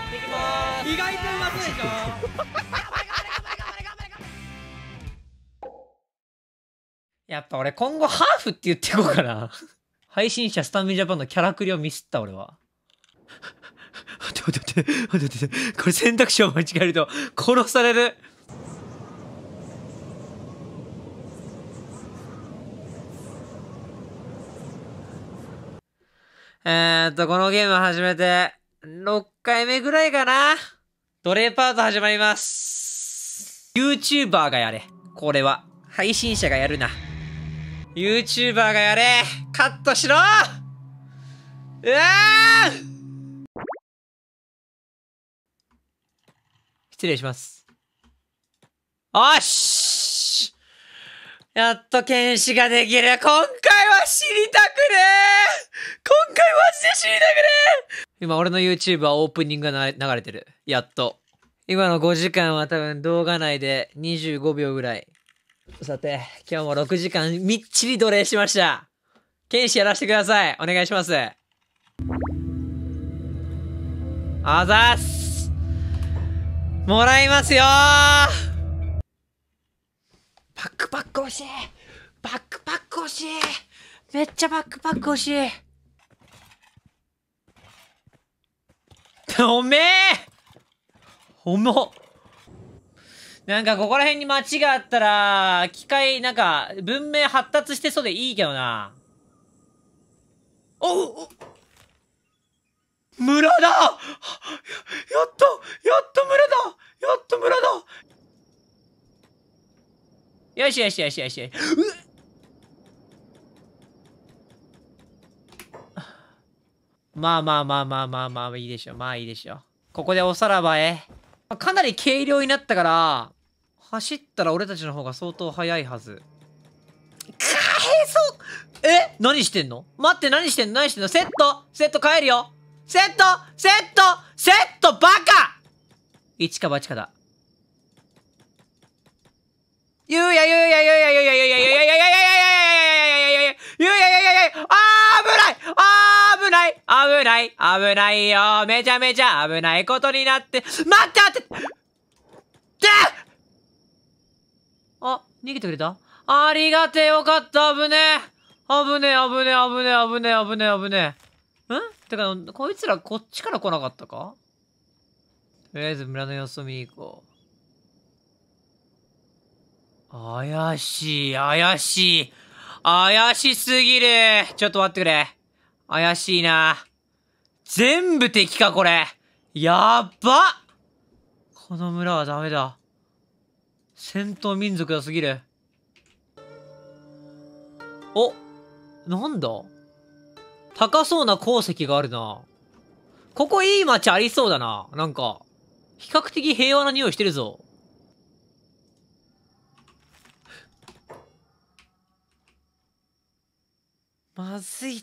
っていきます意外とうまそうでしょやっぱ俺今後ハーフって言っていこうかな配信者スタンミジャパンのキャラクリをミスった俺は待って待って待って待ってこれ選択肢を間違えると殺されるえー、っと、このゲーム始めて、6回目ぐらいかな。レーパート始まります。YouTuber がやれ。これは。配信者がやるな。YouTuber がやれカットしろうわ失礼します。おしやっと剣士ができる今回は知りたくね今回マジで知りたくね今俺の YouTube はオープニングが流れてる。やっと。今の5時間は多分動画内で25秒ぐらい。さて、今日も6時間みっちり奴隷しました。剣士やらせてください。お願いします。あざっす。もらいますよバックパック欲しいバックパック欲しいめっちゃバックパック欲しい おめえ重っなんかここら辺に町があったら、機械、なんか、文明発達してそうでいいけどな。おお村だやっとやっと村だやっと村だよしよしよしよし。うっまあまあまあまあまあまあ、いいでしょう。まあいいでしょう。ここでおさらばへ。かなり軽量になったから、走ったら俺たちの方が相当速いはず。かへそえ何してんの待って、何してんの何してんのセットセット帰るよセットセットセットバカ一か八かだ。ゆうやゆうやゆうやゆうやゆうやゆうやゆうやゆうや危ない、危ないよ、めちゃめちゃ危ないことになって、待って待ってってあ、逃げてくれたありがてよかった、危ねえ。危ねえ、危ねえ、危ねえ、危ねえ、危ねえ、危ねえ。んてか、こいつらこっちから来なかったかとりあえず村の様子を見に行こう。怪しい、怪しい。怪しすぎる。ちょっと待ってくれ。怪しいな。全部敵か、これ。やっばこの村はダメだ。戦闘民族がすぎる。おなんだ高そうな鉱石があるな。ここいい街ありそうだな。なんか、比較的平和な匂いしてるぞ。まずいっ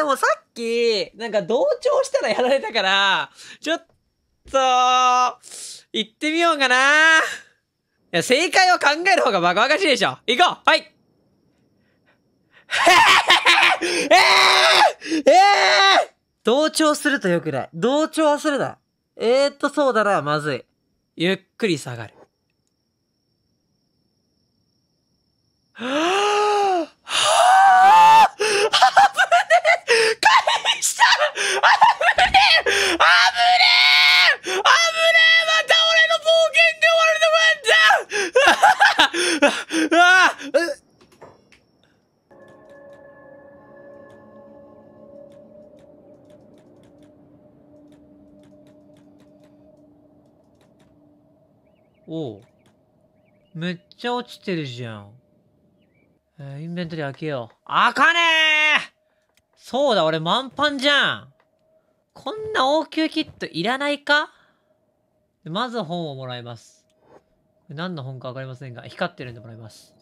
でもさっき、なんか同調したらやられたから、ちょっと、行ってみようかな。いや、正解を考える方がバカバカしいでしょ。行こうはいえ えー、ええー、同調するとよくない。同調はするな。えー、っと、そうだな、まずい。ゆっくり下がる。はぁはぁはぁ返したねえねえねえまた俺の冒険が終わるったあああおめっちゃ落ちてるじゃん。えー、インベントリー開けよう。開かねえそうだ、俺満帆じゃん。こんな応急キットいらないかまず本をもらいます。何の本かわかりませんが、光ってるんでもらいます。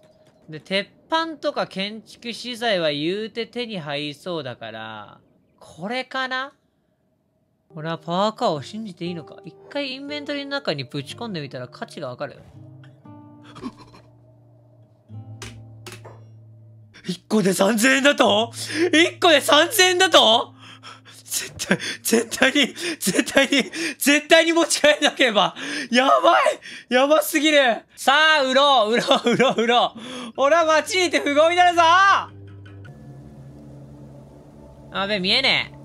で、鉄板とか建築資材は言うて手に入りそうだから、これかな俺はパワーカーを信じていいのか一回インベントリーの中にぶち込んでみたら価値がわかる。一個で三千円だと一個で三千円だと絶対、絶対に、絶対に、絶対に持ち帰らなければ。やばいやばすぎるさあ、売ろう売ろう売ろう売ろう俺は街にいて不合になるぞあべ、見えねえ。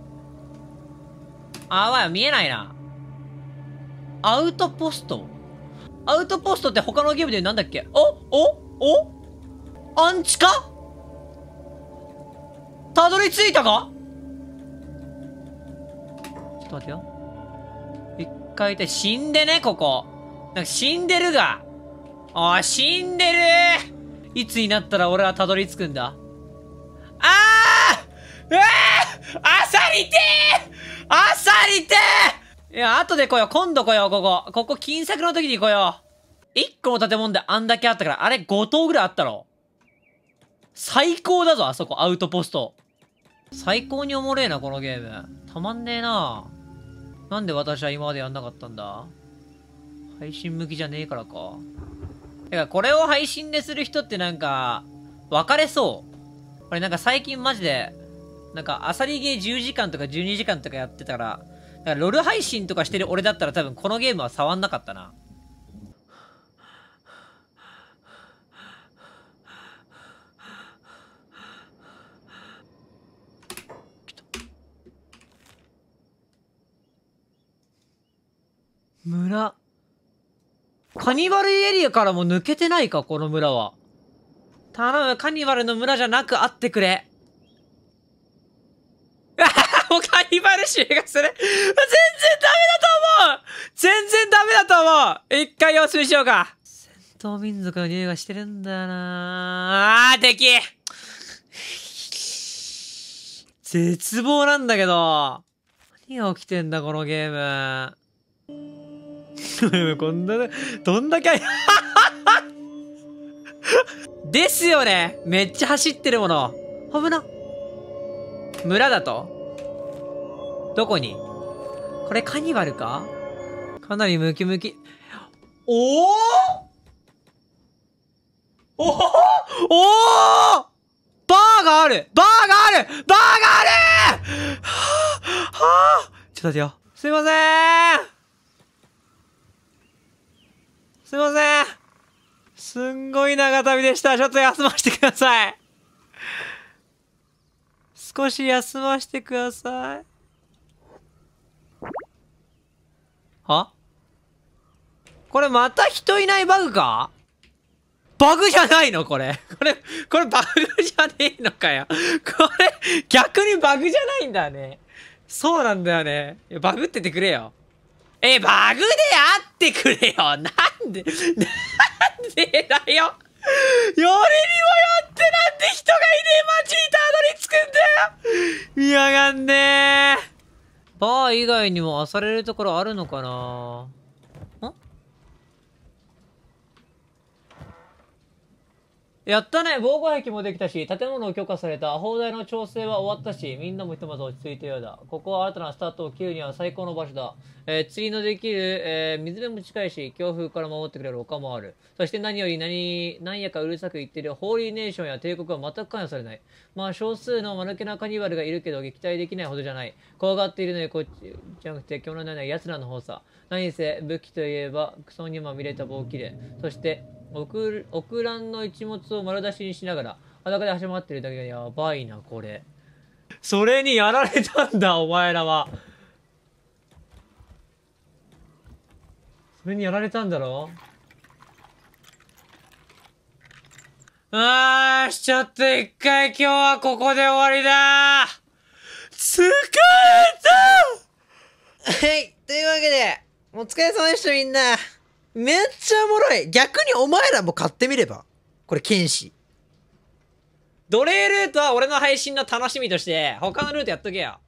あわよ、見えないな。アウトポストアウトポストって他のゲームでなんだっけおおおアンチかたどり着いたかちょっと待ってよ。一回で死んでね、ここ。なんか死んでるが。ああ、死んでるいつになったら俺はたどり着くんだああうわああさりてーあさりてーいや、後で来よう。今度来よう、ここ。ここ、金策の時に来よう。一個の建物であんだけあったから、あれ5棟ぐらいあったろ。最高だぞ、あそこ、アウトポスト。最高におもれえな、このゲーム。たまんねえな。なんで私は今までやんなかったんだ配信向きじゃねえからか。てか、これを配信でする人ってなんか、別れそう。これなんか最近マジで、なんか、アサリゲー10時間とか12時間とかやってたら、だからロール配信とかしてる俺だったら多分このゲームは触んなかったな。村。カニバルエリアからも抜けてないか、この村は。頼む、カニバルの村じゃなくあってくれ。もうカニバル臭がする。全然ダメだと思う全然ダメだと思う一回様子見しようか。戦闘民族の匂いがしてるんだよなあー、敵絶望なんだけど。何が起きてんだ、このゲーム。こんな、どんだけ、ですよねめっちゃ走ってるもの。危な。村だとどこにこれカニバルかかなりムキムキ。おおおおおバーがあるバーがあるバーがあるはあ、はあ、ちょっと待ってよ。すいませんすいませんすんごい長旅でした。ちょっと休ませてください。少し休ませてください。はこれまた人いないバグかバグじゃないのこれ。これ、これバグじゃねえのかよ。これ、逆にバグじゃないんだね。そうなんだよね。バグっててくれよ。え、バグで会ってくれよなんで、なんでだよよりにもよってなんて人がいねえ街にたどり着くんだよ見やがんねえバー以外にも漁れるところあるのかなやったね防護壁もできたし、建物を許可された、砲台の調整は終わったし、みんなもひとまず落ち着いたようだ。ここは新たなスタートを切るには最高の場所だ。えー、釣りのできる、えー、水辺も近いし、強風から守ってくれる丘もある。そして何より何、何やかうるさく言ってるホーリーネーションや帝国は全く関与されない。まあ、少数の間抜けなカニバルがいるけど、撃退できないほどじゃない。怖がっているのにこっち、じゃなくて、日のような奴らの方さ。何せ、武器といえば、クソにまみれた棒切れ。そして、オクオランの一物を丸出しにしながら裸で始まってるだけがやばいなこれそれにやられたんだ お前らはそれにやられたんだろあーし、ちょっと一回今日はここで終わりだ疲れた はい、というわけで、お疲れ様でしたみんなめっちゃおもろい逆にお前らも買ってみればこれ剣士奴隷ルートは俺の配信の楽しみとして他のルートやっとけよ